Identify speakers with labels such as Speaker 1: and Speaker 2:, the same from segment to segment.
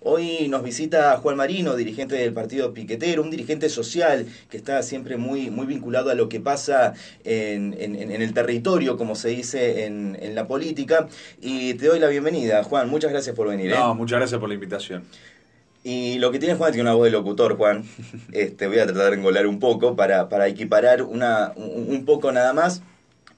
Speaker 1: Hoy nos visita Juan Marino, dirigente del partido Piquetero, un dirigente social que está siempre muy, muy vinculado a lo que pasa en, el territorio, como se dice en, la política. Y te doy la bienvenida, Juan. Muchas gracias por venir. ¿eh? No, muchas gracias por la invitación. Y lo que tiene Juan tiene una voz de locutor, Juan. Este, voy a tratar de engolar un poco para, para equiparar una, un poco nada más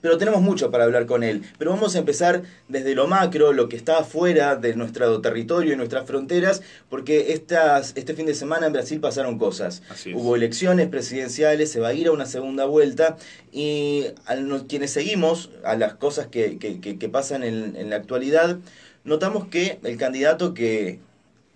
Speaker 1: pero tenemos mucho para hablar con él. Pero vamos a empezar desde lo macro, lo que está afuera de nuestro territorio y nuestras fronteras, porque estas, este fin de semana en Brasil pasaron cosas. Hubo elecciones presidenciales, se va a ir a una segunda vuelta y a quienes seguimos a las cosas que, pasan en, en la actualidad, notamos que el candidato que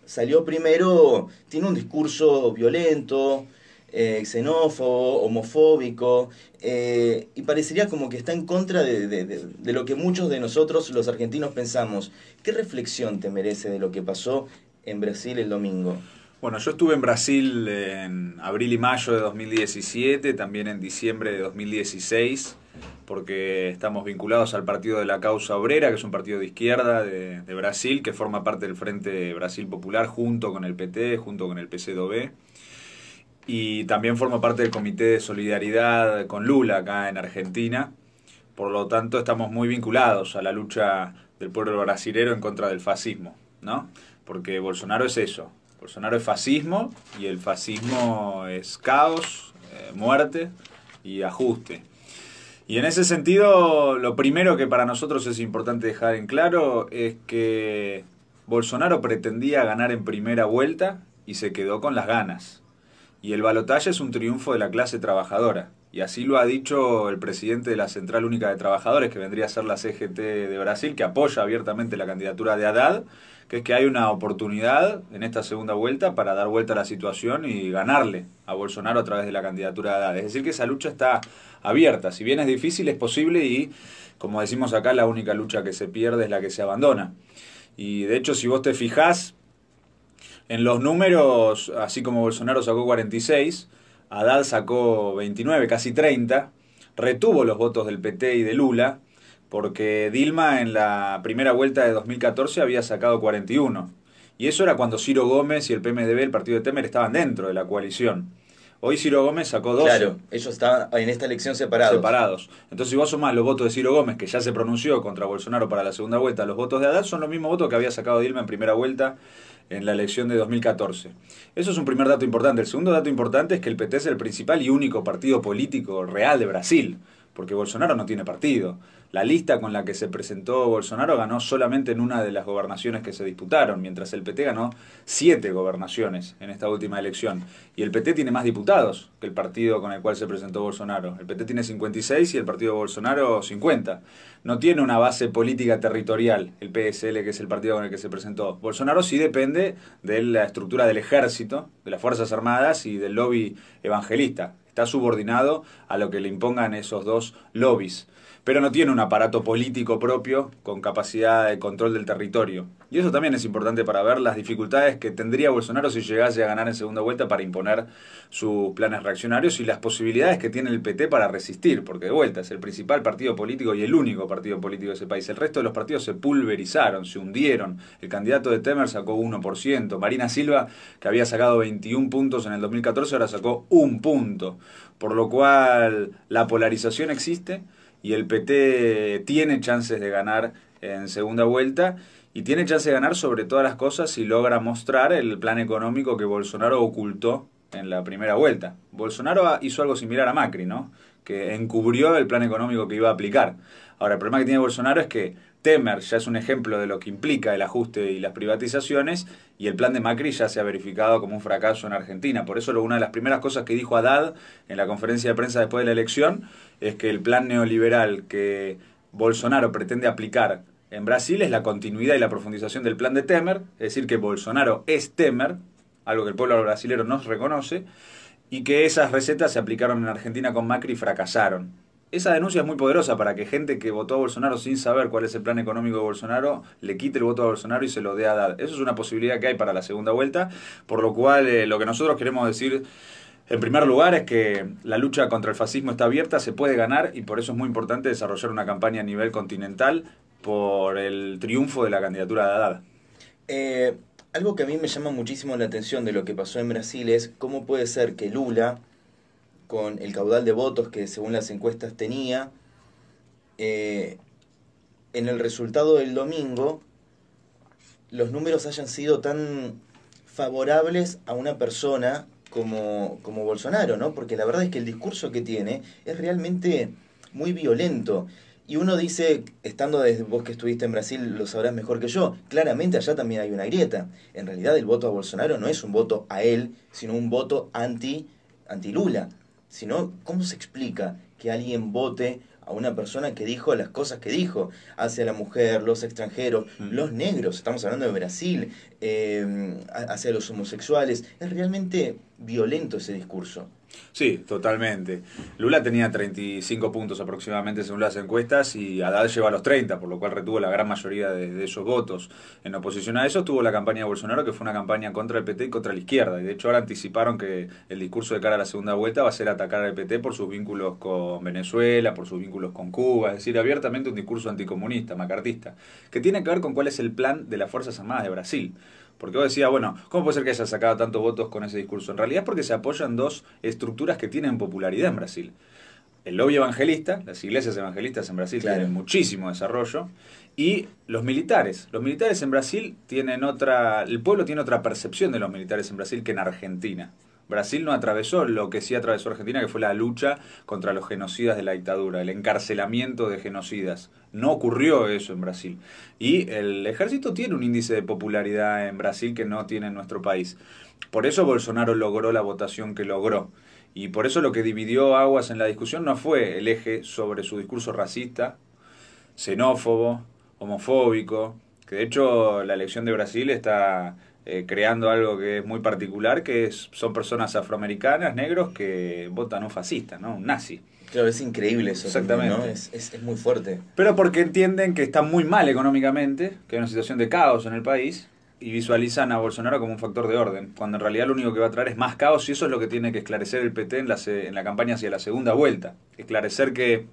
Speaker 1: salió primero tiene un discurso violento, eh, xenófobo, homofóbico, eh, y parecería como que está en contra de, de, lo que muchos de nosotros los argentinos pensamos. ¿Qué reflexión te merece de lo que pasó en Brasil el domingo? Bueno,
Speaker 2: yo estuve en Brasil en abril y mayo de 2017, también en diciembre de 2016, porque estamos vinculados al Partido de la Causa Obrera, que es un partido de izquierda de, Brasil, que forma parte del Frente Brasil Popular junto con el PT, junto con el PCdoB y también formo parte del Comité de Solidaridad con Lula acá en Argentina. Por lo tanto, estamos muy vinculados a la lucha del pueblo brasilero en contra del fascismo, ¿no? Porque Bolsonaro es eso. Bolsonaro es fascismo y el fascismo es caos, eh, muerte y ajuste. Y en ese sentido, lo primero que para nosotros es importante dejar en claro es que Bolsonaro pretendía ganar en primera vuelta y se quedó con las ganas. Y el balotaje es un triunfo de la clase trabajadora. Y así lo ha dicho el presidente de la Central Única de Trabajadores, que vendría a ser la CGT de Brasil, que apoya abiertamente la candidatura de Haddad, que es que hay una oportunidad en esta segunda vuelta para dar vuelta a la situación y ganarle a Bolsonaro a través de la candidatura de Haddad. Es decir, que esa lucha está abierta. Si bien es difícil, es posible y, como decimos acá, la única lucha que se pierde es la que se abandona. Y de hecho, si vos te fijás, en los números, así como Bolsonaro sacó 46, Adal sacó 29, casi 30, retuvo los votos del PT y de Lula, porque Dilma en la primera vuelta de 2014 había sacado 41. Y eso era cuando Ciro Gómez y el PMDB, el partido de Temer, estaban dentro de la coalición. Hoy Ciro Gómez sacó dos Claro, ellos estaban en esta elección separados. Entonces, si vos sumás los votos de Ciro Gómez, que ya se pronunció contra Bolsonaro para la segunda vuelta, los votos de Adal son los mismos votos que había sacado Dilma en primera vuelta en la elección de 2014. Eso es un primer dato importante. El segundo dato importante es que el PT es el principal y único partido político real de Brasil, porque Bolsonaro no tiene partido. La lista con la que se presentó Bolsonaro ganó solamente en una de las gobernaciones que se disputaron, mientras el PT ganó siete gobernaciones en esta última elección. Y el PT tiene más diputados que el partido con el cual se presentó Bolsonaro. El PT tiene 56 y el partido Bolsonaro 50. No tiene una base política territorial el PSL, que es el partido con el que se presentó. Bolsonaro sí depende de la estructura del ejército, de las Fuerzas Armadas y del lobby evangelista. Está subordinado a lo que le impongan esos dos lobbies pero no tiene un aparato político propio con capacidad de control del territorio. Y eso también es importante para ver las dificultades que tendría Bolsonaro si llegase a ganar en segunda vuelta para imponer sus planes reaccionarios y las posibilidades que tiene el PT para resistir, porque de vuelta es el principal partido político y el único partido político de ese país. El resto de los partidos se pulverizaron, se hundieron. El candidato de Temer sacó 1%, Marina Silva, que había sacado 21 puntos en el 2014, ahora sacó un punto, por lo cual la polarización existe y el PT tiene chances de ganar en segunda vuelta y tiene chance de ganar sobre todas las cosas si logra mostrar el plan económico que Bolsonaro ocultó en la primera vuelta. Bolsonaro hizo algo similar a Macri, ¿no? Que encubrió el plan económico que iba a aplicar. Ahora, el problema que tiene Bolsonaro es que Temer ya es un ejemplo de lo que implica el ajuste y las privatizaciones, y el plan de Macri ya se ha verificado como un fracaso en Argentina. Por eso una de las primeras cosas que dijo Haddad en la conferencia de prensa después de la elección es que el plan neoliberal que Bolsonaro pretende aplicar en Brasil es la continuidad y la profundización del plan de Temer, es decir, que Bolsonaro es Temer, algo que el pueblo brasileño no reconoce, y que esas recetas se aplicaron en Argentina con Macri y fracasaron esa denuncia es muy poderosa para que gente que votó a Bolsonaro sin saber cuál es el plan económico de Bolsonaro le quite el voto a Bolsonaro y se lo dé a Haddad. Eso es una posibilidad que hay para la segunda vuelta, por lo cual eh, lo que nosotros queremos decir en primer lugar es que la lucha contra el fascismo está abierta, se puede ganar y por eso es muy importante desarrollar una campaña a nivel continental por el triunfo
Speaker 1: de la candidatura de Haddad. Eh, algo que a mí me llama muchísimo la atención de lo que pasó en Brasil es cómo puede ser que Lula con el caudal de votos que según las encuestas tenía, eh, en el resultado del domingo los números hayan sido tan favorables a una persona como, Bolsonaro, ¿no? Porque la verdad es que el discurso que tiene es realmente muy violento. Y uno dice, estando desde vos que estuviste en Brasil, lo sabrás mejor que yo, claramente allá también hay una grieta. En realidad el voto a Bolsonaro no es un voto a él, sino un voto anti, anti Lula sino cómo se explica que alguien vote a una persona que dijo las cosas que dijo hacia la mujer, los extranjeros, mm. los negros, estamos hablando de Brasil, eh, hacia los homosexuales. Es realmente violento ese discurso. Sí, totalmente. Lula tenía 35
Speaker 2: puntos aproximadamente según las encuestas y Haddad lleva los 30, por lo cual retuvo la gran mayoría de, esos votos. En oposición a eso tuvo la campaña de Bolsonaro, que fue una campaña contra el PT y contra la izquierda. Y de hecho ahora anticiparon que el discurso de cara a la segunda vuelta va a ser atacar al PT por sus vínculos con Venezuela, por sus vínculos con Cuba, es decir, abiertamente un discurso anticomunista, macartista, que tiene que ver con cuál es el plan de las Fuerzas Armadas de Brasil. Porque vos decías, bueno, ¿cómo puede ser que haya sacado tantos votos con ese discurso? En realidad es porque se apoyan dos estructuras que tienen popularidad en Brasil. El lobby evangelista, las iglesias evangelistas en Brasil tienen muchísimo desarrollo, y los militares. Los militares en Brasil tienen otra, el pueblo tiene otra percepción de los militares en Brasil que en Argentina. Brasil no atravesó lo que sí atravesó Argentina, que fue la lucha contra los genocidas de la dictadura, el encarcelamiento de genocidas. No ocurrió eso en Brasil. Y el ejército tiene un índice de popularidad en Brasil que no tiene en nuestro país. Por eso Bolsonaro logró la votación que logró. Y por eso lo que dividió aguas en la discusión no fue el eje sobre su discurso racista, xenófobo, homofóbico, que de hecho la elección de Brasil está eh, creando algo que es muy particular, que son personas afroamericanas, negros, que votan un fascista, ¿no? Un nazi. Claro, es increíble eso. Exactamente.
Speaker 1: es, muy fuerte.
Speaker 2: Pero porque entienden que está muy mal económicamente, que hay una situación de caos en el país, y visualizan a Bolsonaro como un factor de orden, cuando en realidad lo único que va a traer es más caos, y eso es lo que tiene que esclarecer el PT en la, en la campaña hacia la segunda vuelta. Esclarecer que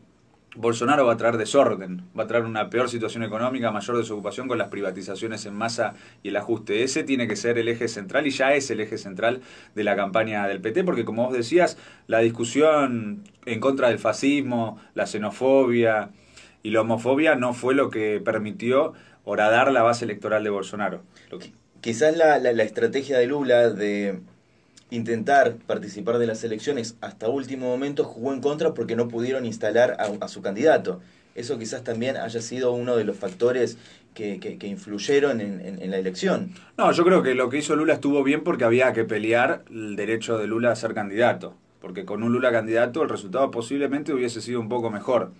Speaker 2: Bolsonaro va a traer desorden, va a traer una peor situación económica, mayor desocupación con las privatizaciones en masa y el ajuste. Ese tiene que ser el eje central y ya es el eje central de la campaña del PT, porque como vos decías, la discusión en contra del fascismo, la xenofobia y la homofobia no fue lo que permitió horadar
Speaker 1: la base electoral de Bolsonaro. Quizás la, la estrategia de Lula de intentar participar de las elecciones hasta último momento jugó en contra porque no pudieron instalar a, su candidato. Eso quizás también haya sido uno de los factores que, influyeron en, la elección.
Speaker 2: No, yo creo que lo que hizo Lula estuvo bien porque había que pelear el derecho de Lula a ser candidato. Porque con un Lula candidato el resultado posiblemente hubiese sido un poco mejor.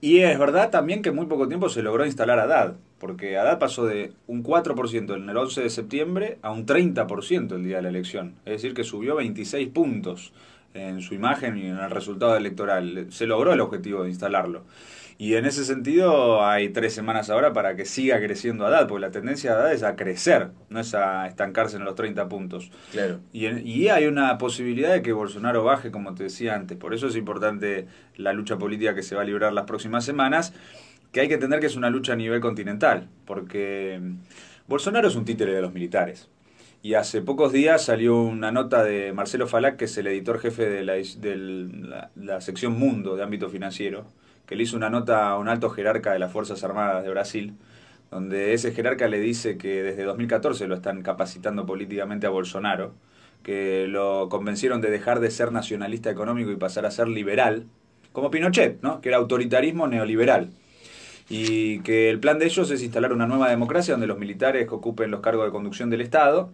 Speaker 2: Y es verdad también que muy poco tiempo se logró instalar a Dad. Porque Haddad pasó de un 4% en el 11 de septiembre a un 30% el día de la elección. Es decir, que subió 26 puntos en su imagen y en el resultado electoral. Se logró el objetivo de instalarlo. Y en ese sentido hay tres semanas ahora para que siga creciendo Haddad, porque la tendencia de Haddad es a crecer, no es a estancarse en los 30 puntos. Claro. Y, y hay una posibilidad de que Bolsonaro baje, como te decía antes. Por eso es importante la lucha política que se va a librar las próximas semanas que hay que entender que es una lucha a nivel continental, porque mm, Bolsonaro es un títere de los militares. Y hace pocos días salió una nota de Marcelo Falac, que es el editor jefe de la, de sección Mundo de ámbito financiero, que le hizo una nota a un alto jerarca de las Fuerzas Armadas de Brasil, donde ese jerarca le dice que desde 2014 lo están capacitando políticamente a Bolsonaro, que lo convencieron de dejar de ser nacionalista económico y pasar a ser liberal, como Pinochet, ¿no? que era autoritarismo neoliberal y que el plan de ellos es instalar una nueva democracia donde los militares ocupen los cargos de conducción del Estado,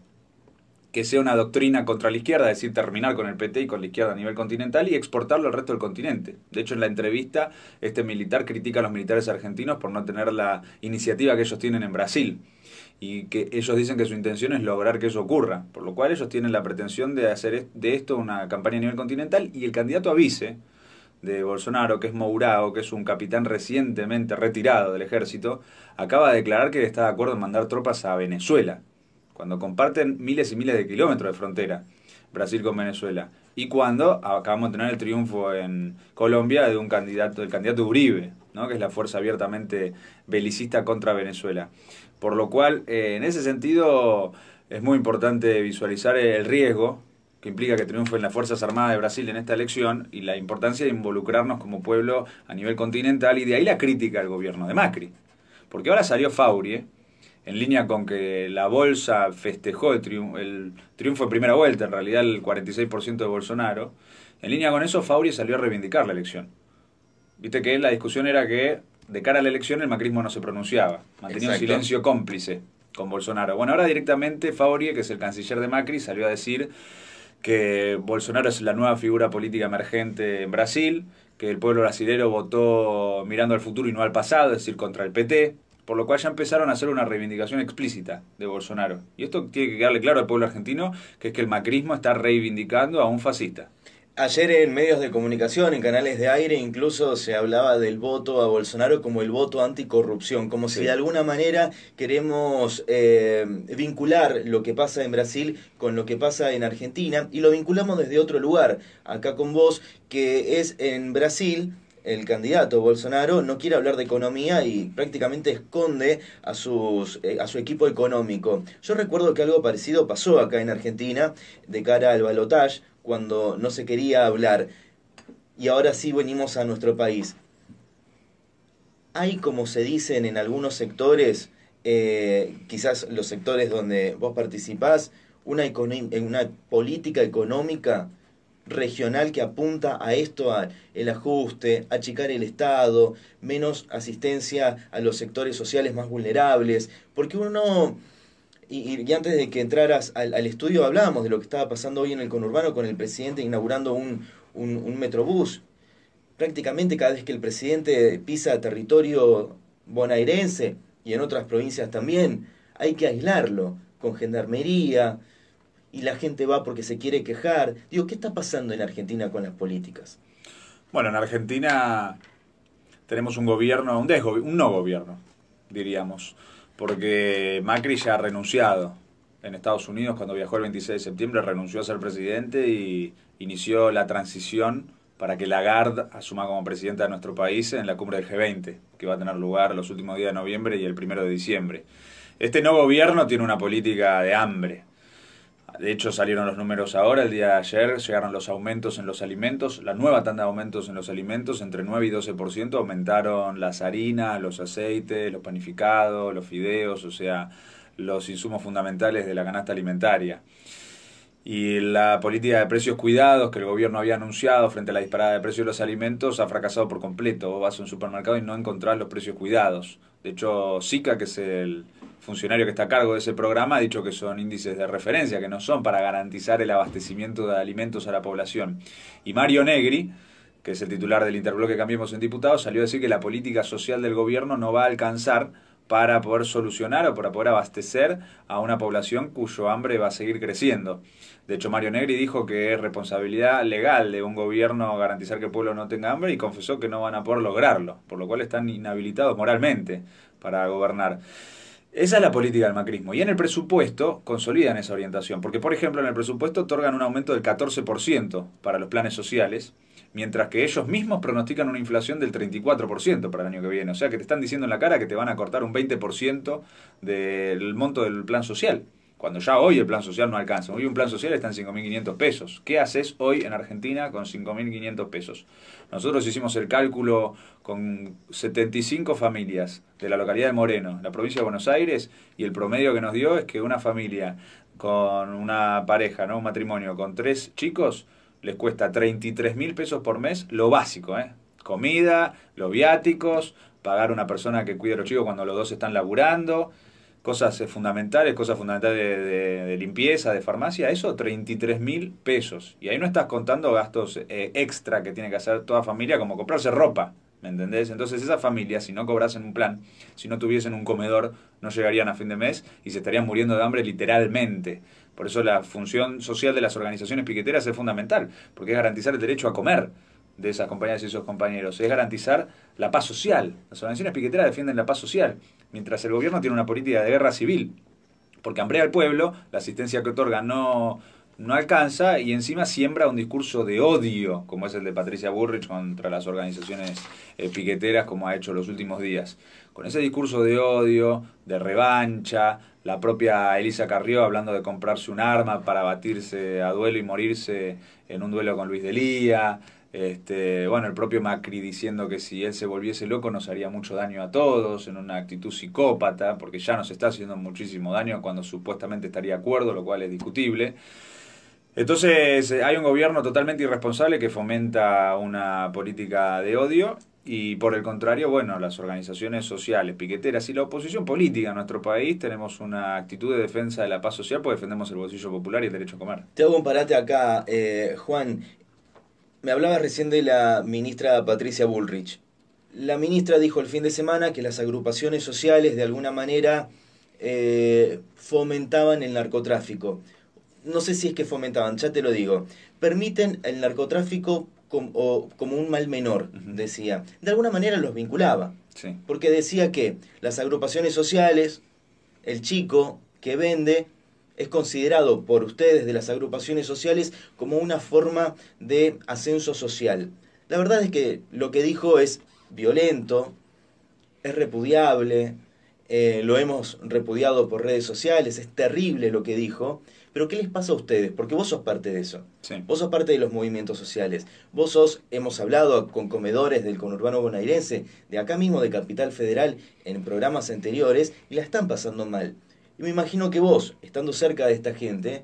Speaker 2: que sea una doctrina contra la izquierda, es decir, terminar con el PT y con la izquierda a nivel continental y exportarlo al resto del continente. De hecho, en la entrevista, este militar critica a los militares argentinos por no tener la iniciativa que ellos tienen en Brasil y que ellos dicen que su intención es lograr que eso ocurra, por lo cual ellos tienen la pretensión de hacer de esto una campaña a nivel continental y el candidato avise de Bolsonaro, que es Mourao, que es un capitán recientemente retirado del ejército, acaba de declarar que está de acuerdo en mandar tropas a Venezuela, cuando comparten miles y miles de kilómetros de frontera Brasil con Venezuela, y cuando acabamos de tener el triunfo en Colombia de un candidato, del candidato Uribe, ¿no? que es la fuerza abiertamente belicista contra Venezuela. Por lo cual, eh, en ese sentido, es muy importante visualizar el riesgo que implica que en las Fuerzas Armadas de Brasil en esta elección y la importancia de involucrarnos como pueblo a nivel continental y de ahí la crítica al gobierno de Macri. Porque ahora salió Faurie, ¿eh? en línea con que la bolsa festejó el, el triunfo de primera vuelta, en realidad el 46% de Bolsonaro, en línea con eso Faurie salió a reivindicar la elección. Viste que la discusión era que de cara a la elección el macrismo no se pronunciaba, mantenía un silencio cómplice con Bolsonaro. Bueno, ahora directamente Faurie, que es el canciller de Macri, salió a decir que Bolsonaro es la nueva figura política emergente en Brasil, que el pueblo brasilero votó mirando al futuro y no al pasado, es decir, contra el PT, por lo cual ya empezaron a hacer una reivindicación explícita de Bolsonaro. Y esto tiene que quedarle claro al pueblo argentino, que es que el
Speaker 1: macrismo está reivindicando a un fascista. Ayer en medios de comunicación, en canales de aire, incluso se hablaba del voto a Bolsonaro como el voto anticorrupción, como si de alguna manera queremos eh, vincular lo que pasa en Brasil con lo que pasa en Argentina y lo vinculamos desde otro lugar, acá con vos, que es en Brasil el candidato Bolsonaro no quiere hablar de economía y prácticamente esconde a, sus, eh, a su equipo económico. Yo recuerdo que algo parecido pasó acá en Argentina de cara al balotaje cuando no se quería hablar. Y ahora sí venimos a nuestro país. Hay, como se dicen en algunos sectores, eh, quizás los sectores donde vos participás, una, eh, una política económica regional que apunta a esto, al el ajuste, achicar el Estado, menos asistencia a los sectores sociales más vulnerables, porque uno y, antes de que entraras al, estudio hablábamos de lo que estaba pasando hoy en el conurbano con el presidente inaugurando un, metrobús. Prácticamente cada vez que el presidente pisa territorio bonaerense y en otras provincias también, hay que aislarlo con gendarmería y la gente va porque se quiere quejar. Digo, ¿qué está pasando en Argentina con las políticas? Bueno, en Argentina tenemos un gobierno, un, un no gobierno, diríamos
Speaker 2: porque Macri ya ha renunciado. En Estados Unidos, cuando viajó el 26 de septiembre, renunció a ser presidente y inició la transición para que Lagarde asuma como presidenta de nuestro país en la cumbre del G20, que va a tener lugar los últimos días de noviembre y el primero de diciembre. Este nuevo gobierno tiene una política de hambre, de hecho, salieron los números ahora, el día de ayer llegaron los aumentos en los alimentos, la nueva tanda de aumentos en los alimentos, entre 9 y 12% aumentaron las harinas, los aceites, los panificados, los fideos, o sea, los insumos fundamentales de la canasta alimentaria y la política de precios cuidados que el gobierno había anunciado frente a la disparada de precios de los alimentos ha fracasado por completo. Vos vas a un supermercado y no encontrás los precios cuidados. De hecho, Sica, que es el funcionario que está a cargo de ese programa, ha dicho que son índices de referencia, que no son para garantizar el abastecimiento de alimentos a la población. Y Mario Negri, que es el titular del interbloque Cambiemos en Diputados, salió a decir que la política social del gobierno no va a alcanzar para poder solucionar o para poder abastecer a una población cuyo hambre va a seguir creciendo. De hecho, Mario Negri dijo que es responsabilidad legal de un gobierno garantizar que el pueblo no tenga hambre y confesó que no van a poder lograrlo, por lo cual están inhabilitados moralmente para gobernar. Esa es la política del macrismo. Y en el presupuesto consolidan esa orientación, porque por ejemplo en el presupuesto otorgan un aumento del 14% para los planes sociales, mientras que ellos mismos pronostican una inflación del 34% para el año que viene. O sea que te están diciendo en la cara que te van a cortar un 20% del monto del plan social cuando ya hoy el plan social no alcanza. Hoy un plan social está en 5.500 pesos. ¿Qué haces hoy en Argentina con 5.500 pesos? Nosotros hicimos el cálculo con 75 familias de la localidad de Moreno, la provincia de Buenos Aires, y el promedio que nos dio es que una familia con una pareja, ¿no? un matrimonio con tres chicos, les cuesta 33 mil pesos por mes lo básico, ¿eh? Comida, los viáticos, pagar una persona que cuide a los chicos cuando los dos están laburando, cosas eh, fundamentales, cosas fundamentales de, limpieza, de farmacia, eso 33 mil pesos. Y ahí no estás contando gastos eh, extra que tiene que hacer toda familia, como comprarse ropa, ¿me entendés? Entonces esa familia, si no cobrasen un plan, si no tuviesen un comedor, no llegarían a fin de mes y se estarían muriendo de hambre literalmente. Por eso la función social de las organizaciones piqueteras es fundamental, porque es garantizar el derecho a comer de esas compañeras y esos compañeros, es garantizar la paz social. Las organizaciones piqueteras defienden la paz social, mientras el gobierno tiene una política de guerra civil, porque hambrea al pueblo, la asistencia que otorga no, no alcanza y encima siembra un discurso de odio, como es el de Patricia Burrich contra las organizaciones eh, piqueteras, como ha hecho los últimos días. Con ese discurso de odio, de revancha, la propia Elisa Carrió hablando de comprarse un arma para batirse a duelo y morirse en un duelo con Luis Delía. Este, bueno, el propio Macri diciendo que si él se volviese loco nos haría mucho daño a todos, en una actitud psicópata, porque ya nos está haciendo muchísimo daño cuando supuestamente estaría de acuerdo, lo cual es discutible. Entonces eh, hay un gobierno totalmente irresponsable que fomenta una política de odio y por el contrario, bueno, las organizaciones sociales, piqueteras y la oposición política en nuestro país tenemos una actitud de defensa de la paz social porque defendemos el bolsillo popular y el derecho a comer. Te hago
Speaker 1: un parate acá, eh, Juan. Me hablaba recién de la ministra Patricia Bullrich. La ministra dijo el fin de semana que las agrupaciones sociales de alguna manera eh, fomentaban el narcotráfico. No sé si es que fomentaban, ya te lo digo. Permiten el narcotráfico como, como un mal menor, decía. De alguna manera los vinculaba. Porque decía que las agrupaciones sociales, el chico que vende, es considerado por ustedes de las agrupaciones sociales como una forma de ascenso social. La verdad es que lo que dijo es violento, es repudiable, eh, lo hemos repudiado por redes sociales, es terrible lo que dijo, pero ¿qué les pasa a ustedes? Porque vos sos parte de eso. Vos sos parte de los movimientos sociales. Vos sos, hemos hablado con comedores del conurbano bonaerense, de acá mismo de Capital Federal, en programas anteriores, y la están pasando mal. Y me imagino que vos, estando cerca de esta gente,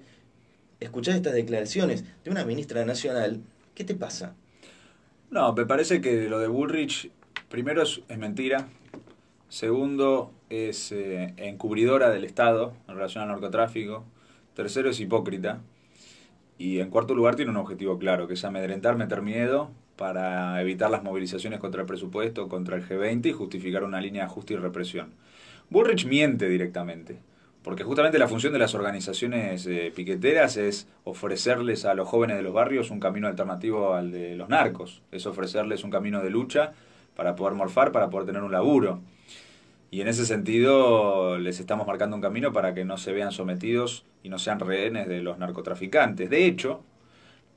Speaker 1: escuchás estas declaraciones de una ministra nacional, ¿qué te pasa?
Speaker 2: No, me parece que lo de Bullrich, primero es, mentira, segundo es eh, encubridora del Estado en relación al narcotráfico, Tercero es hipócrita. Y en cuarto lugar tiene un objetivo claro, que es amedrentar, meter miedo para evitar las movilizaciones contra el presupuesto, contra el G20 y justificar una línea de ajuste y represión. Bullrich miente directamente, porque justamente la función de las organizaciones eh, piqueteras es ofrecerles a los jóvenes de los barrios un camino alternativo al de los narcos, es ofrecerles un camino de lucha para poder morfar, para poder tener un laburo. Y en ese sentido les estamos marcando un camino para que no se vean sometidos y no sean rehenes de los narcotraficantes. De hecho,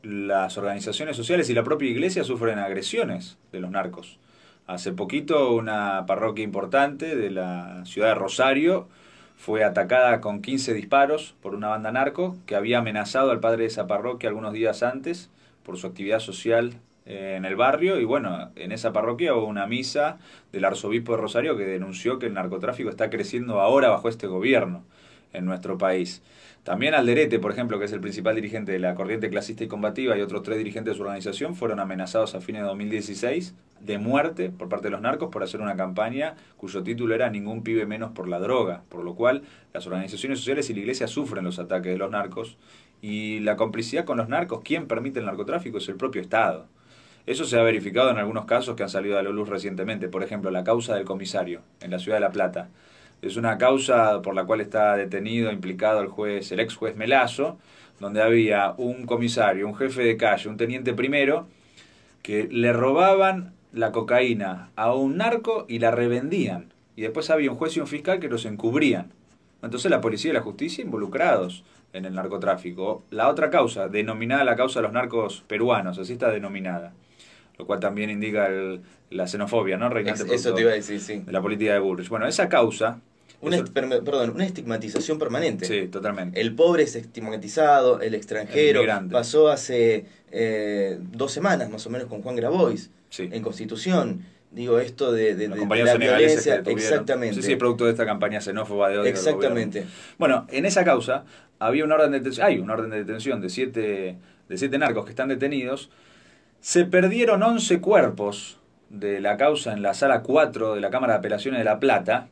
Speaker 2: las organizaciones sociales y la propia iglesia sufren agresiones de los narcos. Hace poquito una parroquia importante de la ciudad de Rosario fue atacada con 15 disparos por una banda narco que había amenazado al padre de esa parroquia algunos días antes por su actividad social eh, en el barrio y bueno, en esa parroquia hubo una misa del arzobispo de Rosario que denunció que el narcotráfico está creciendo ahora bajo este gobierno en nuestro país. También Alderete, por ejemplo, que es el principal dirigente de la corriente clasista y combativa, y otros tres dirigentes de su organización fueron amenazados a fines de 2016 de muerte por parte de los narcos por hacer una campaña cuyo título era Ningún pibe menos por la droga, por lo cual las organizaciones sociales y la iglesia sufren los ataques de los narcos y la complicidad con los narcos, quien permite el narcotráfico es el propio Estado. Eso se ha verificado en algunos casos que han salido a la luz recientemente. Por ejemplo, la causa del comisario en la ciudad de La Plata. Es una causa por la cual está detenido, implicado el juez, el ex juez Melazo, donde había un comisario, un jefe de calle, un teniente primero, que le robaban la cocaína a un narco y la revendían. Y después había un juez y un fiscal que los encubrían. Entonces la policía y la justicia involucrados en el narcotráfico. La otra causa, denominada la causa de los narcos peruanos, así está denominada lo cual también indica
Speaker 1: la xenofobia, ¿no? Reinante eso te iba a decir, sí. De la política de Bullrich. Bueno, esa causa... Una, perdón, una estigmatización permanente. Sí, totalmente. El pobre es estigmatizado, el extranjero. pasó hace eh, dos semanas más o menos con Juan Grabois sí. en Constitución. Digo, esto de, la violencia. exactamente. Sí, sí,
Speaker 2: producto de esta campaña xenófoba de odio. Exactamente. Bueno, en esa causa había una orden de detención, hay una orden de detención de siete, de siete narcos que están detenidos se perdieron 11 cuerpos de la causa en la sala 4 de la Cámara de Apelaciones de La Plata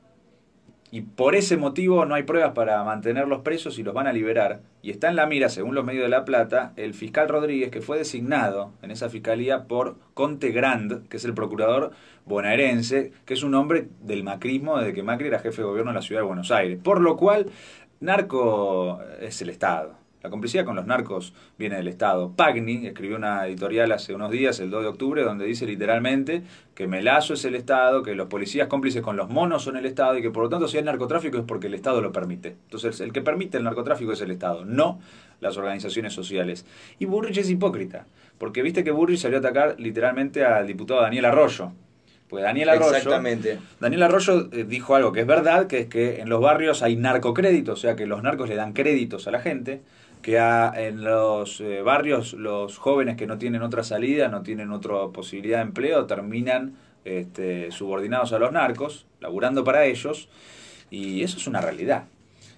Speaker 2: y por ese motivo no hay pruebas para mantenerlos presos y los van a liberar. Y está en la mira, según los medios de La Plata, el fiscal Rodríguez, que fue designado en esa fiscalía por Conte Grand, que es el procurador bonaerense, que es un hombre del macrismo desde que Macri era jefe de gobierno de la ciudad de Buenos Aires. Por lo cual, narco es el Estado. La complicidad con los narcos viene del Estado. Pagni escribió una editorial hace unos días, el 2 de octubre, donde dice literalmente que Melazo es el Estado, que los policías cómplices con los monos son el Estado y que por lo tanto si hay narcotráfico es porque el Estado lo permite. Entonces el que permite el narcotráfico es el Estado, no las organizaciones sociales. Y Burrich es hipócrita, porque viste que Burrich salió a atacar literalmente al diputado Daniel Arroyo, pues Daniel Arroyo. Exactamente. Daniel Arroyo eh, dijo algo que es verdad, que es que en los barrios hay narcocrédito, o sea que los narcos le dan créditos a la gente que en los eh, barrios los jóvenes que no tienen otra salida, no tienen otra posibilidad de empleo, terminan este, subordinados a los narcos, laburando para ellos, y eso es una realidad.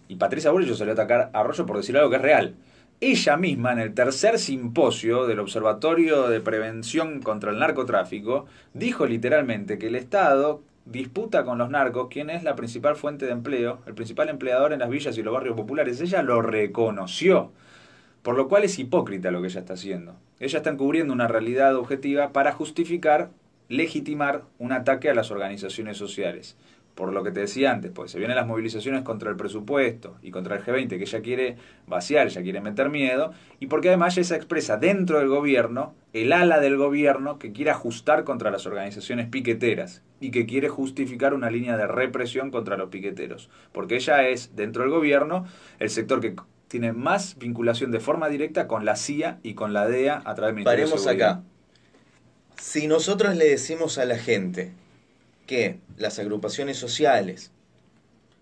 Speaker 2: Y Patricia Bullrich salió a atacar a Arroyo por decir algo que es real. Ella misma, en el tercer simposio del Observatorio de Prevención contra el Narcotráfico, dijo literalmente que el Estado disputa con los narcos quién es la principal fuente de empleo, el principal empleador en las villas y los barrios populares. Ella lo reconoció, por lo cual es hipócrita lo que ella está haciendo. Ella está encubriendo una realidad objetiva para justificar, legitimar un ataque a las organizaciones sociales por lo que te decía antes, porque se vienen las movilizaciones contra el presupuesto y contra el G20, que ya quiere vaciar, ya quiere meter miedo, y porque además ya se expresa dentro del gobierno, el ala del gobierno que quiere ajustar contra las organizaciones piqueteras y que quiere justificar una línea de represión contra los piqueteros, porque ella es, dentro del gobierno, el sector que tiene más vinculación de forma directa con
Speaker 1: la CIA y con la DEA a través del Ministerio Paremos acá. Si nosotros le decimos a la gente, que las agrupaciones sociales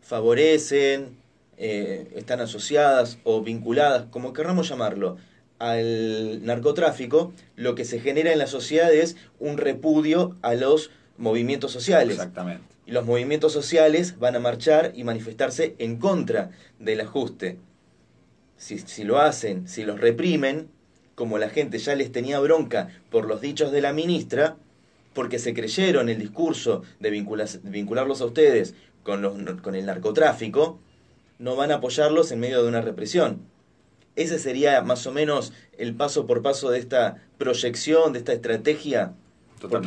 Speaker 1: favorecen, eh, están asociadas o vinculadas, como querramos llamarlo, al narcotráfico, lo que se genera en la sociedad es un repudio a los movimientos sociales. Exactamente. Y los movimientos sociales van a marchar y manifestarse en contra del ajuste. Si, si lo hacen, si los reprimen, como la gente ya les tenía bronca por los dichos de la ministra, porque se creyeron el discurso de vincularlos a ustedes con, con el narcotráfico, no van a apoyarlos en medio de una represión. Ese sería más o menos el paso por paso de esta proyección, de esta estrategia.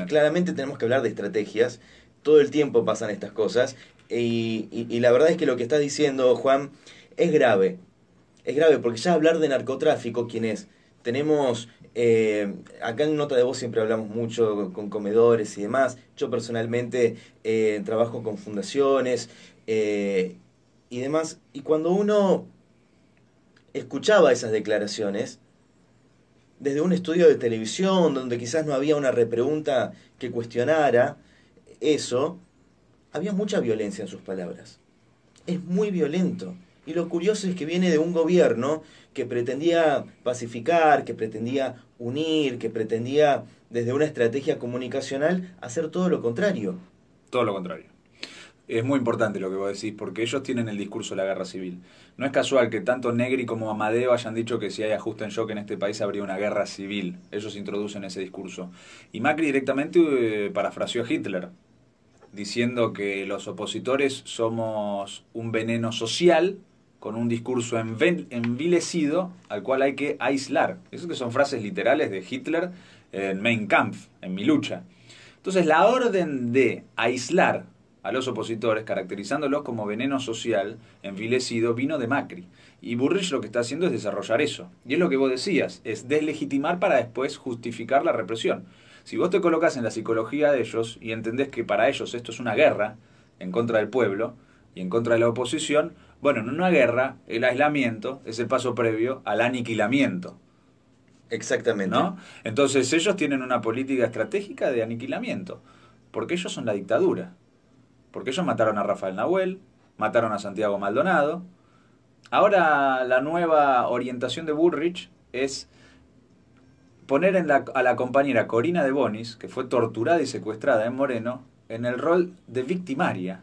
Speaker 1: claramente tenemos que hablar de estrategias. Todo el tiempo pasan estas cosas. Y, la verdad es que lo que estás diciendo, Juan, es grave. Es grave porque ya hablar de narcotráfico, quienes tenemos eh, acá en Nota de Voz siempre hablamos mucho con, comedores y demás. Yo personalmente eh, trabajo con fundaciones eh, y demás. Y cuando uno escuchaba esas declaraciones, desde un estudio de televisión, donde quizás no había una repregunta que cuestionara eso, había mucha violencia en sus palabras. Es muy violento. Y lo curioso es que viene de un gobierno que pretendía pacificar, que pretendía unir, que pretendía desde una estrategia comunicacional hacer todo lo contrario.
Speaker 2: Todo lo contrario. Es muy importante lo que vos decís, porque ellos tienen el discurso de la guerra civil. No es casual que tanto Negri como Amadeo hayan dicho que si hay ajuste en shock en este país habría una guerra civil. Ellos introducen ese discurso. Y Macri directamente eh, parafraseó a Hitler, diciendo que los opositores somos un veneno social con un discurso envilecido al cual hay que aislar. Eso que son frases literales de Hitler en Mein Kampf, en mi lucha. Entonces la orden de aislar a los opositores, caracterizándolos como veneno social envilecido, vino de Macri. Y Burrich lo que está haciendo es desarrollar eso. Y es lo que vos decías, es deslegitimar para después justificar la represión. Si vos te colocás en la psicología de ellos y entendés que para ellos esto es una guerra en contra del pueblo y en contra de la oposición, bueno, en una guerra, el aislamiento es el paso previo al aniquilamiento. Exactamente. ¿no? Entonces ellos tienen una política estratégica de aniquilamiento, porque ellos son la dictadura. Porque ellos mataron a Rafael Nahuel, mataron a Santiago Maldonado. Ahora la nueva orientación de Burrich es poner a la compañera Corina de Bonis, que fue torturada y secuestrada en Moreno, en el rol de victimaria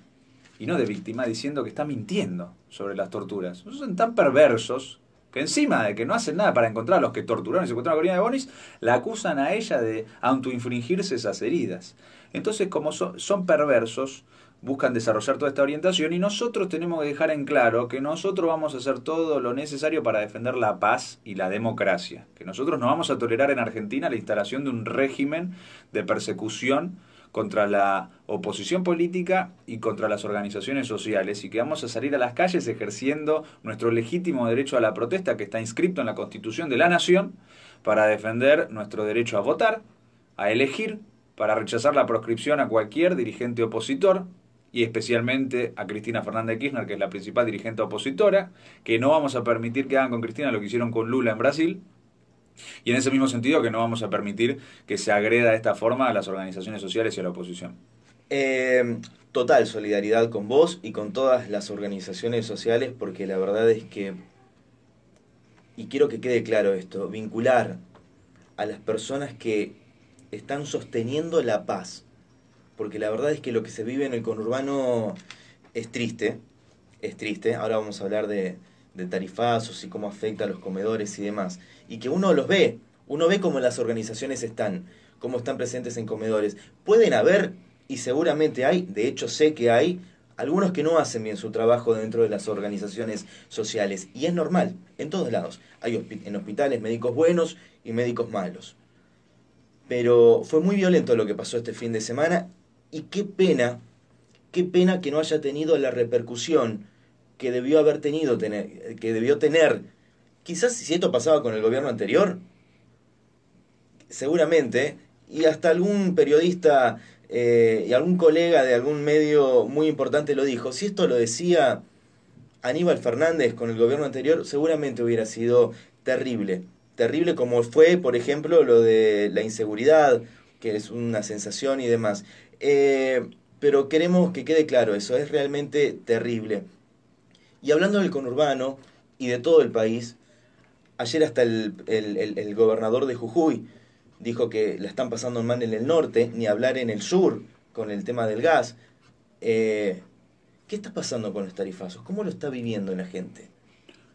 Speaker 2: y no de víctima, diciendo que está mintiendo sobre las torturas. Son tan perversos que encima de que no hacen nada para encontrar a los que torturaron y secuestraron a Corina de Bonis, la acusan a ella de autoinfringirse esas heridas. Entonces, como son, son perversos, buscan desarrollar toda esta orientación y nosotros tenemos que dejar en claro que nosotros vamos a hacer todo lo necesario para defender la paz y la democracia, que nosotros no vamos a tolerar en Argentina la instalación de un régimen de persecución contra la oposición política y contra las organizaciones sociales y que vamos a salir a las calles ejerciendo nuestro legítimo derecho a la protesta que está inscrito en la Constitución de la Nación para defender nuestro derecho a votar, a elegir, para rechazar la proscripción a cualquier dirigente opositor, y especialmente a Cristina Fernández Kirchner, que es la principal dirigente opositora, que no vamos a permitir que hagan con Cristina lo que hicieron con Lula en Brasil, y en ese mismo sentido que no vamos a permitir que se agreda de esta forma a las organizaciones sociales
Speaker 1: y a la oposición. Em, total solidaridad con vos y con todas las organizaciones sociales porque la verdad es que, y quiero que quede claro esto, vincular a las personas que están sosteniendo la paz, porque la verdad es que lo que se vive en el conurbano es triste, es triste, ahora vamos a hablar de, de tarifazos y cómo afecta a los comedores y demás. Y que uno los ve, uno ve cómo las organizaciones están, cómo están presentes en comedores. Pueden haber, y seguramente hay, de hecho sé que hay, algunos que no hacen bien su trabajo dentro de las organizaciones sociales. Y es normal, en todos lados. Hay en hospitales médicos buenos y médicos malos. Pero fue muy violento lo que pasó este fin de semana y qué pena, qué pena que no haya tenido la repercusión que debió haber tenido, tener, que debió tener. Quizás si esto pasaba con el gobierno anterior, seguramente, y hasta algún periodista eh, y algún colega de algún medio muy importante lo dijo, si esto lo decía Aníbal Fernández con el gobierno anterior, seguramente hubiera sido terrible. Terrible como fue, por ejemplo, lo de la inseguridad, que es una sensación y demás. Eh, pero queremos que quede claro eso, es realmente terrible. Y hablando del conurbano y de todo el país, ayer hasta el, el, gobernador de Jujuy dijo que la están pasando mal en el norte, ni hablar en el sur con el tema del gas. Eh, ¿Qué está pasando con los tarifazos? ¿Cómo lo está viviendo la gente?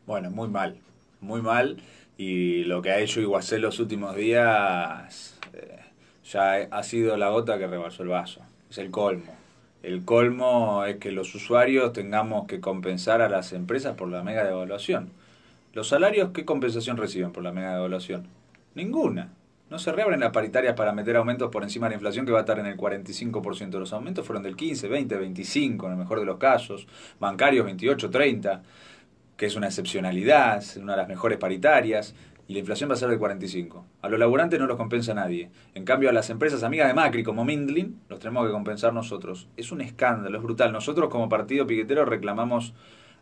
Speaker 1: Bueno, muy mal, muy mal. Y lo
Speaker 2: que ha hecho Iguacé los últimos días eh, ya ha sido la gota que rebasó el vaso. Es el colmo. El colmo es que los usuarios tengamos que compensar a las empresas por la mega devaluación. ¿Los salarios qué compensación reciben por la mega devaluación? Ninguna. No se reabren las paritarias para meter aumentos por encima de la inflación que va a estar en el 45%. Los aumentos fueron del 15, 20, 25 en el mejor de los casos. Bancarios 28, 30, que es una excepcionalidad, una de las mejores paritarias y la inflación va a ser del 45. A los laburantes no los compensa nadie. En cambio, a las empresas amigas de Macri, como Mindlin, los tenemos que compensar nosotros. Es un escándalo, es brutal. Nosotros como partido piquetero reclamamos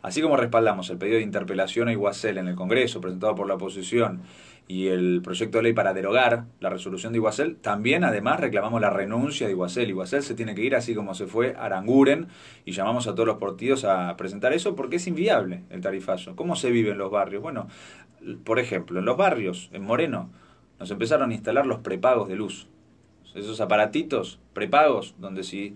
Speaker 2: Así como respaldamos el pedido de interpelación a Iguacel en el Congreso presentado por la oposición y el proyecto de ley para derogar la resolución de Iguacel, también además reclamamos la renuncia de Iguacel. Iguacel se tiene que ir así como se fue Aranguren y llamamos a todos los partidos a presentar eso porque es inviable el tarifazo. ¿Cómo se vive en los barrios? Bueno, por ejemplo, en los barrios, en Moreno, nos empezaron a instalar los prepagos de luz. Esos aparatitos prepagos donde si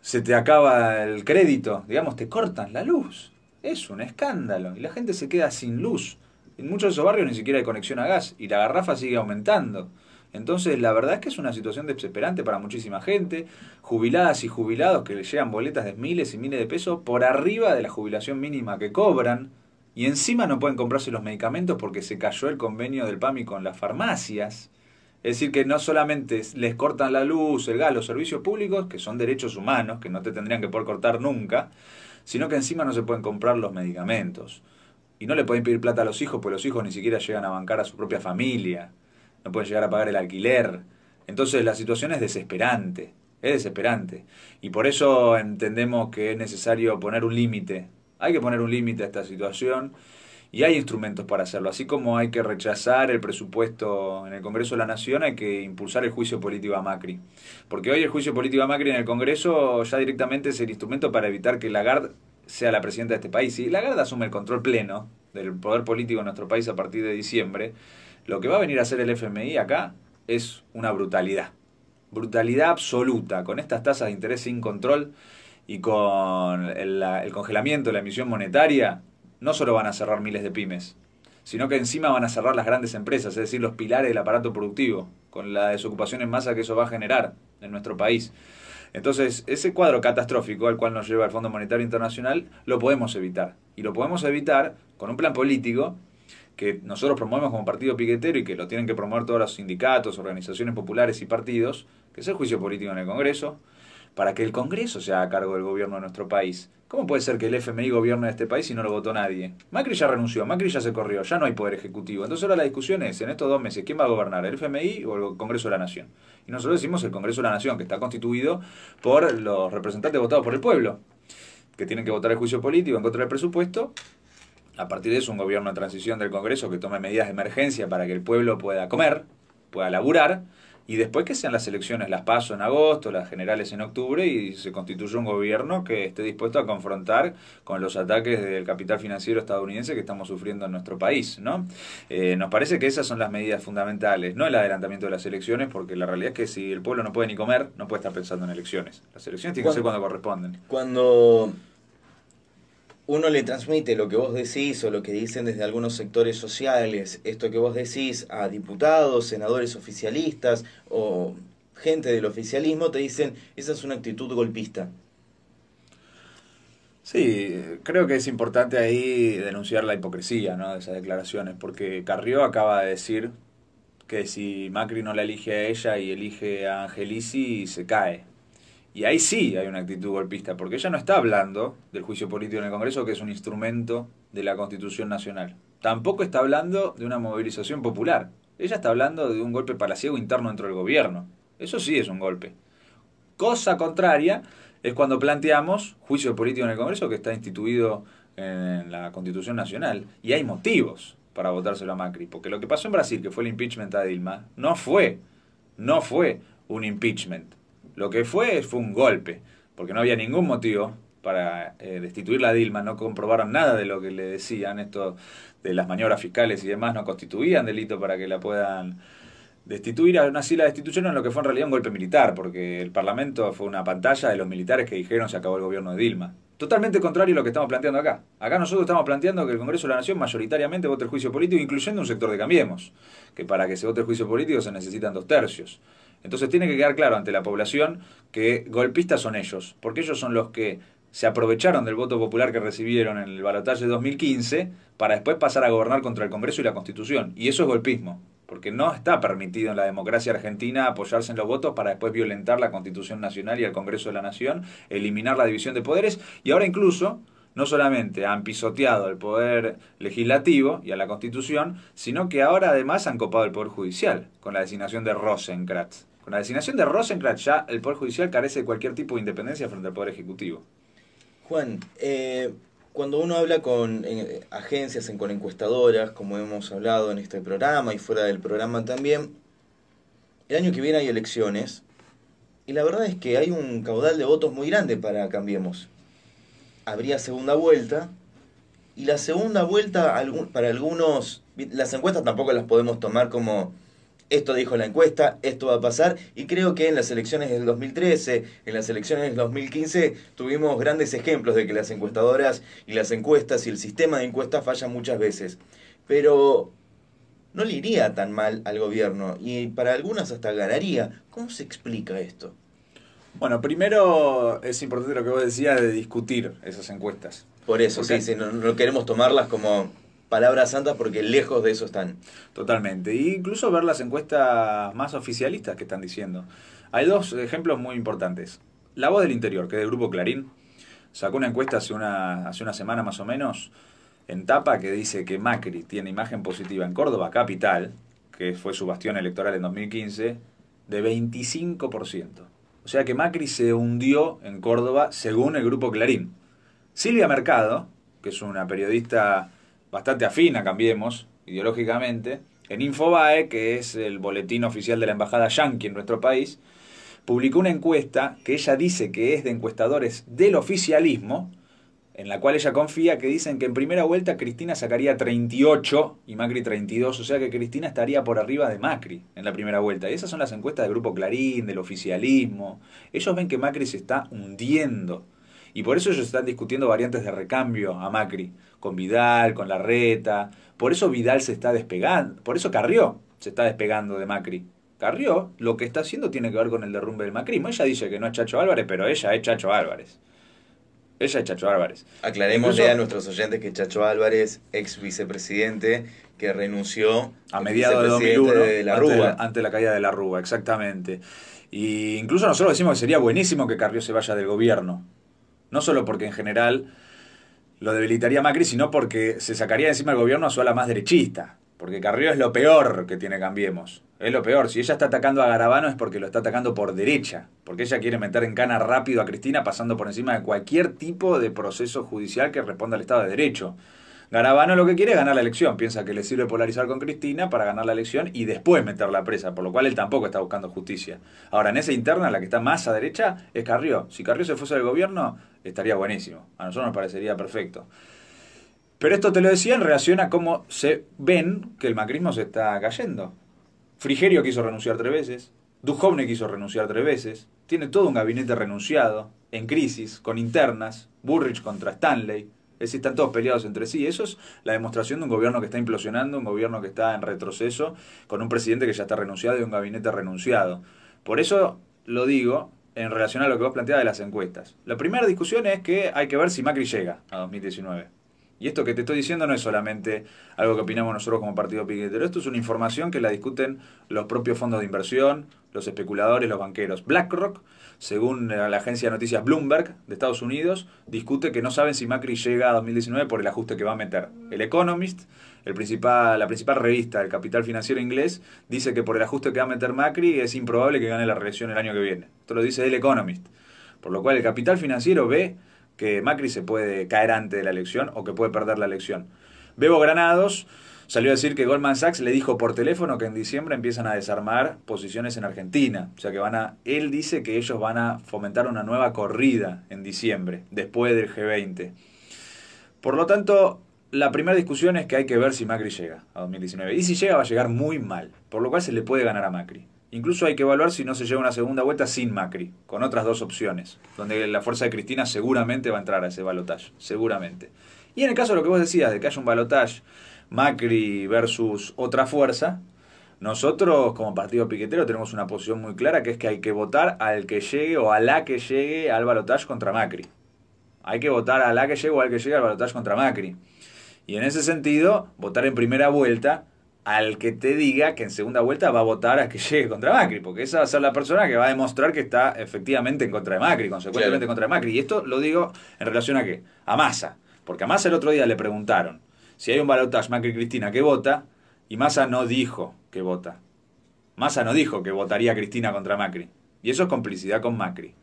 Speaker 2: se te acaba el crédito, digamos, te cortan la luz. Es un escándalo. Y la gente se queda sin luz. En muchos de esos barrios ni siquiera hay conexión a gas y la garrafa sigue aumentando. Entonces, la verdad es que es una situación desesperante para muchísima gente, jubiladas y jubilados que les llegan boletas de miles y miles de pesos por arriba de la jubilación mínima que cobran y encima no pueden comprarse los medicamentos porque se cayó el convenio del PAMI con las farmacias. Es decir, que no solamente les cortan la luz, el gas, los servicios públicos, que son derechos humanos, que no te tendrían que poder cortar nunca, sino que encima no se pueden comprar los medicamentos. Y no le pueden pedir plata a los hijos, pues los hijos ni siquiera llegan a bancar a su propia familia, no pueden llegar a pagar el alquiler. Entonces la situación es desesperante, es desesperante. Y por eso entendemos que es necesario poner un límite. Hay que poner un límite a esta situación y hay instrumentos para hacerlo. Así como hay que rechazar el presupuesto en el Congreso de la Nación, hay que impulsar el juicio político a Macri. Porque hoy el juicio político a Macri en el Congreso ya directamente es el instrumento para evitar que Lagarde sea la presidenta de este país. Si Lagarde asume el control pleno del poder político en nuestro país a partir de diciembre, lo que va a venir a hacer el FMI acá es una brutalidad. Brutalidad absoluta, con estas tasas de interés sin control y con el congelamiento de la emisión monetaria, no solo van a cerrar miles de pymes, sino que encima van a cerrar las grandes empresas, es decir, los pilares del aparato productivo, con la desocupación en masa que eso va a generar en nuestro país. Entonces, ese cuadro catastrófico al cual nos lleva el Fondo Monetario Internacional lo podemos evitar y lo podemos evitar con un plan político que nosotros promovemos como partido piquetero y que lo tienen que promover todos los sindicatos, organizaciones populares y partidos, que es el juicio político en el Congreso, para que el Congreso sea a cargo del gobierno de nuestro país. ¿Cómo puede ser que el FMI gobierne este país y no lo votó nadie? Macri ya renunció, Macri ya se corrió, ya no hay poder ejecutivo. Entonces ahora la discusión es, en estos dos meses, ¿quién va a gobernar? ¿El FMI o el Congreso de la Nación? Y nosotros decimos el Congreso de la Nación, que está constituido por los representantes votados por el pueblo, que tienen que votar el juicio político en contra del presupuesto, a partir de eso, un gobierno de transición del Congreso que tome medidas de emergencia para que el pueblo pueda comer, pueda laburar, y después que sean las elecciones, las paso en agosto, las generales en octubre, y se constituye un gobierno que esté dispuesto a confrontar con los ataques del capital financiero estadounidense que estamos sufriendo en nuestro país. ¿no? Eh, nos parece que esas son las medidas fundamentales, no el adelantamiento de las elecciones, porque la realidad es que si el pueblo no puede ni comer, no puede estar pensando en elecciones. Las elecciones tienen que ser cuando corresponden.
Speaker 1: Cuando uno le transmite lo que vos decís o lo que dicen desde algunos sectores sociales, esto que vos decís a diputados, senadores oficialistas o gente del oficialismo, te dicen, esa es una actitud golpista. Sí, creo que es
Speaker 2: importante ahí denunciar la hipocresía ¿no? de esas declaraciones, porque Carrió acaba de decir que si Macri no la elige a ella y elige a Angelici, se cae. Y ahí sí hay una actitud golpista, porque ella no está hablando del juicio político en el Congreso, que es un instrumento de la Constitución Nacional. Tampoco está hablando de una movilización popular. Ella está hablando de un golpe palaciego interno dentro del gobierno. Eso sí es un golpe. Cosa contraria es cuando planteamos juicio político en el Congreso que está instituido en la Constitución Nacional. Y hay motivos para votárselo a Macri. Porque lo que pasó en Brasil, que fue el impeachment a Dilma, no fue, no fue un impeachment lo que fue fue un golpe, porque no había ningún motivo para eh, destituir la a Dilma, no comprobaron nada de lo que le decían, esto de las maniobras fiscales y demás no constituían delito para que la puedan destituir, aún así la destituyeron lo que fue en realidad un golpe militar, porque el Parlamento fue una pantalla de los militares que dijeron se acabó el gobierno de Dilma. Totalmente contrario a lo que estamos planteando acá. Acá nosotros estamos planteando que el Congreso de la Nación mayoritariamente vote el juicio político, incluyendo un sector de Cambiemos, que para que se vote el juicio político se necesitan dos tercios. Entonces tiene que quedar claro ante la población que golpistas son ellos, porque ellos son los que se aprovecharon del voto popular que recibieron en el balotaje de 2015 para después pasar a gobernar contra el Congreso y la Constitución. Y eso es golpismo, porque no está permitido en la democracia argentina apoyarse en los votos para después violentar la Constitución Nacional y el Congreso de la Nación, eliminar la división de poderes y ahora incluso no solamente han pisoteado el poder legislativo y a la Constitución, sino que ahora además han copado el poder judicial con la designación de Rosenkratz. Con la designación de Rosenkrantz ya el Poder Judicial
Speaker 1: carece de cualquier tipo de independencia frente al Poder Ejecutivo. Juan, eh, cuando uno habla con agencias, con encuestadoras, como hemos hablado en este programa y fuera del programa también, el año que viene hay elecciones y la verdad es que hay un caudal de votos muy grande para Cambiemos. Habría segunda vuelta y la segunda vuelta para algunos, las encuestas tampoco las podemos tomar como esto dijo la encuesta, esto va a pasar, y creo que en las elecciones del 2013, en las elecciones del 2015, tuvimos grandes ejemplos de que las encuestadoras y las encuestas y el sistema de encuestas fallan muchas veces. Pero no le iría tan mal al gobierno y para algunas hasta ganaría. ¿Cómo se explica esto? Bueno, primero es importante lo que vos decías de discutir esas encuestas. Por eso, sí, no queremos tomarlas como palabras santas porque lejos de eso están. Totalmente. E
Speaker 2: incluso ver las encuestas más oficialistas que están diciendo. Hay dos ejemplos muy importantes. La voz del interior, que es del grupo Clarín, sacó una encuesta hace una, hace una semana más o menos en Tapa que dice que Macri tiene imagen positiva en Córdoba capital, que fue su bastión electoral en 2015, de 25%. O sea que Macri se hundió en Córdoba según el grupo Clarín. Silvia Mercado, que es una periodista bastante afina, Cambiemos, ideológicamente, en Infobae, que es el boletín oficial de la Embajada Yankee en nuestro país, publicó una encuesta que ella dice que es de encuestadores del oficialismo, en la cual ella confía, que dicen que en primera vuelta Cristina sacaría 38 y Macri 32, o sea que Cristina estaría por arriba de Macri en la primera vuelta. Y esas son las encuestas del Grupo Clarín, del oficialismo. Ellos ven que Macri se está hundiendo y por eso ellos están discutiendo variantes de recambio a Macri, con Vidal, con Larreta. Por eso Vidal se está despegando, por eso Carrió se está despegando de Macri. Carrió lo que está haciendo tiene que ver con el derrumbe del Macri Ella dice que no es
Speaker 1: Chacho Álvarez, pero ella es
Speaker 2: Chacho Álvarez. Ella es Chacho Álvarez. aclaremos ya a nuestros
Speaker 1: oyentes que Chacho Álvarez, ex vicepresidente, que renunció a mediados de 2001 Ante, la,
Speaker 2: ante la caída de la Rúa, exactamente. Y incluso nosotros decimos que sería buenísimo que Carrió se vaya del gobierno. No solo porque en general lo debilitaría Macri, sino porque se sacaría encima del gobierno a su ala más derechista. Porque Carrillo es lo peor que tiene Cambiemos. Es lo peor. Si ella está atacando a Garabano es porque lo está atacando por derecha. Porque ella quiere meter en cana rápido a Cristina pasando por encima de cualquier tipo de proceso judicial que responda al Estado de Derecho. Garabano lo que quiere es ganar la elección, piensa que le sirve polarizar con Cristina para ganar la elección y después meterla presa, por lo cual él tampoco está buscando justicia. Ahora, en esa interna, la que está más a derecha es Carrió. Si Carrió se fuese del gobierno, estaría buenísimo. A nosotros nos parecería perfecto. Pero esto te lo decía en relación a cómo se ven que el macrismo se está cayendo. Frigerio quiso renunciar tres veces, Dujovne quiso renunciar tres veces, tiene todo un gabinete renunciado, en crisis, con internas, Burrich contra Stanley, es decir, están todos peleados entre sí. Eso es la demostración de un gobierno que está implosionando, un gobierno que está en retroceso, con un presidente que ya está renunciado y un gabinete renunciado. Por eso lo digo en relación a lo que vos planteabas de las encuestas. La primera discusión es que hay que ver si Macri llega a 2019. Y esto que te estoy diciendo no es solamente algo que opinamos nosotros como partido piquetero, esto es una información que la discuten los propios fondos de inversión, los especuladores, los banqueros. BlackRock, según la agencia de noticias Bloomberg de Estados Unidos, discute que no saben si Macri llega a 2019 por el ajuste que va a meter. El Economist, el principal, la principal revista del capital financiero inglés, dice que por el ajuste que va a meter Macri es improbable que gane la reelección el año que viene. Esto lo dice el Economist. Por lo cual el capital financiero ve que Macri se puede caer antes de la elección o que puede perder la elección. Bebo Granados salió a decir que Goldman Sachs le dijo por teléfono que en diciembre empiezan a desarmar posiciones en Argentina. O sea que van a. Él dice que ellos van a fomentar una nueva corrida en diciembre, después del G20. Por lo tanto, la primera discusión es que hay que ver si Macri llega a 2019. Y si llega, va a llegar muy mal. Por lo cual se le puede ganar a Macri. Incluso hay que evaluar si no se lleva una segunda vuelta sin Macri, con otras dos opciones, donde la fuerza de Cristina seguramente va a entrar a ese balotaje, seguramente. Y en el caso de lo que vos decías, de que haya un balotaje Macri versus otra fuerza, nosotros como partido piquetero tenemos una posición muy clara que es que hay que votar al que llegue o a la que llegue al balotaje contra Macri. Hay que votar a la que llegue o al que llegue al balotaje contra Macri. Y en ese sentido, votar en primera vuelta al que te diga que en segunda vuelta va a votar a que llegue contra Macri, porque esa va a ser la persona que va a demostrar que está efectivamente en contra de Macri, consecuentemente contra de Macri. Y esto lo digo en relación a qué? A Massa. Porque a Massa el otro día le preguntaron si hay un balotaje Macri-Cristina que vota, y Massa no dijo que vota. Massa no dijo que votaría Cristina contra Macri. Y eso es complicidad con Macri.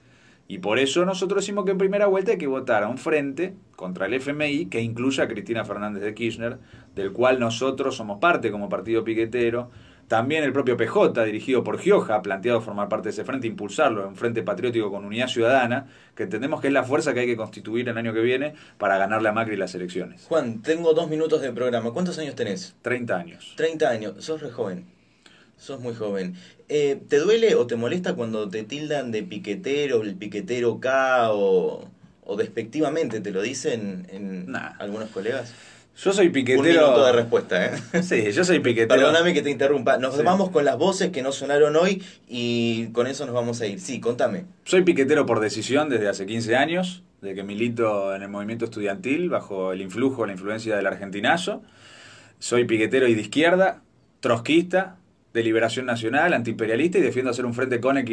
Speaker 2: Y por eso nosotros decimos que en primera vuelta hay que votar a un frente contra el FMI que incluya a Cristina Fernández de Kirchner, del cual nosotros somos parte como partido piquetero. También el propio PJ, dirigido por Gioja, ha planteado formar parte de ese frente, impulsarlo, un frente patriótico con unidad ciudadana, que entendemos que es la fuerza que hay que constituir el año que viene para ganarle a Macri las elecciones.
Speaker 1: Juan, tengo dos minutos de programa. ¿Cuántos años tenés? Treinta años. Treinta años. Sos re joven. Sos muy joven. Eh, ¿te duele o te molesta cuando te tildan de piquetero, el piquetero K o, despectivamente te lo dicen en algunos colegas? Yo soy piquetero. Un minuto de respuesta, ¿eh? Sí, yo soy piquetero. Perdóname que te interrumpa. Nos vamos con las voces que no sonaron hoy y con eso nos vamos a ir. Sí, contame. Soy
Speaker 2: piquetero por decisión desde hace 15 años, desde que milito en el movimiento estudiantil bajo el influjo, la influencia del argentinazo. Soy piquetero y de izquierda, trotskista, de liberación nacional, antiimperialista y defiendo hacer un frente con el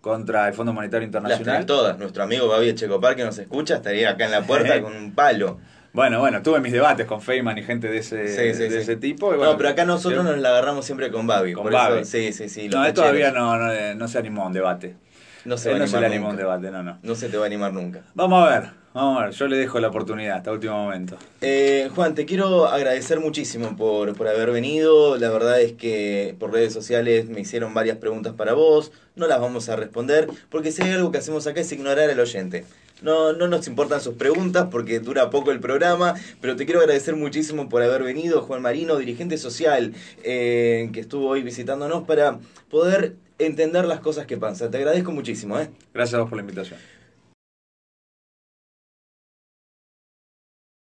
Speaker 2: contra el Fondo Monetario
Speaker 1: Internacional. todas. Nuestro amigo Babi Checopar que nos escucha estaría acá en la puerta con un palo. Bueno, bueno, tuve mis debates con Feynman y gente de ese, ese tipo. no, pero acá nosotros nos la agarramos siempre con Babi. por Eso, no, todavía no,
Speaker 2: no, no se animó a un debate. No se, eh, no se le un debate,
Speaker 1: no, no. No se te va a animar nunca. Vamos a ver, vamos a ver. Yo le dejo la oportunidad hasta último momento. Eh, Juan, te quiero agradecer muchísimo por, por haber venido. La verdad es que por redes sociales me hicieron varias preguntas para vos. No las vamos a responder porque si hay algo que hacemos acá es ignorar al oyente. No, no nos importan sus preguntas porque dura poco el programa, pero te quiero agradecer muchísimo por haber venido, Juan Marino, dirigente social, eh, que estuvo hoy visitándonos para poder entender las cosas que pasan. Te agradezco muchísimo. ¿eh?
Speaker 2: Gracias a vos por la invitación.